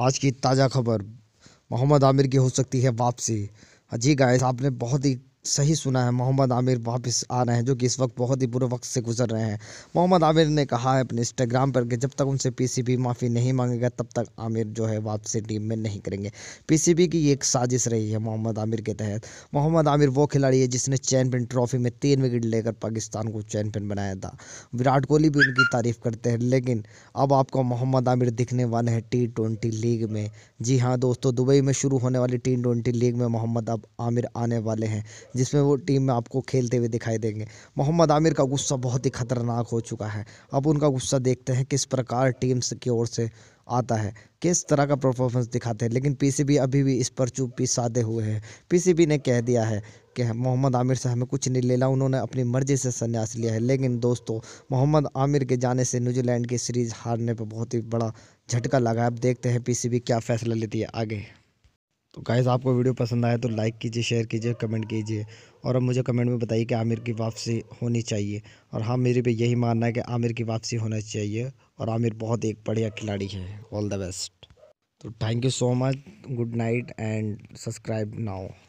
आज की ताज़ा खबर मोहम्मद आमिर की हो सकती है वापसी हाँ जी गाइस आपने बहुत ही सही सुना है मोहम्मद आमिर वापस आ रहे हैं जो कि इस वक्त बहुत ही बुरे वक्त से गुजर रहे हैं मोहम्मद आमिर ने कहा है अपने इंस्टाग्राम पर कि जब तक उनसे पीसीबी माफ़ी नहीं मांगेगा तब तक आमिर जो है वापसी टीम में नहीं करेंगे पीसीबी की एक साजिश रही है मोहम्मद आमिर के तहत मोहम्मद आमिर वो खिलाड़ी है जिसने चैम्पियन ट्रॉफी में तीन विकेट लेकर पाकिस्तान को चैम्पियन बनाया था विराट कोहली भी उनकी तारीफ़ करते हैं लेकिन अब आपको मोहम्मद आमिर दिखने वाले हैं टी ट्वेंटी लीग में जी हाँ दोस्तों दुबई में शुरू होने वाली टी ट्वेंटी लीग में मोहम्मद अब आमिर आने वाले हैं जिसमें वो टीम में आपको खेलते हुए दिखाई देंगे मोहम्मद आमिर का गुस्सा बहुत ही ख़तरनाक हो चुका है अब उनका गुस्सा देखते हैं किस प्रकार टीम्स की ओर से आता है किस तरह का परफॉर्मेंस दिखाते हैं लेकिन पीसीबी अभी भी इस पर चुप्पी साधे हुए हैं पीसीबी ने कह दिया है कि मोहम्मद आमिर से हमें कुछ नहीं लेना उन्होंने अपनी मर्ज़ी से संन्यास लिया है लेकिन दोस्तों मोहम्मद आमिर के जाने से न्यूजीलैंड की सीरीज़ हारने पर बहुत ही बड़ा झटका लगा अब देखते हैं पीसीबी क्या फ़ैसला लेती है आगे तो गाइस आपको वीडियो पसंद आया तो लाइक कीजिए शेयर कीजिए कमेंट कीजिए और अब मुझे कमेंट में बताइए कि आमिर की वापसी होनी चाहिए और हाँ मेरे पे यही मानना है कि आमिर की वापसी होना चाहिए और आमिर बहुत एक बढ़िया खिलाड़ी है ऑल द बेस्ट तो thank you so much good night and subscribe now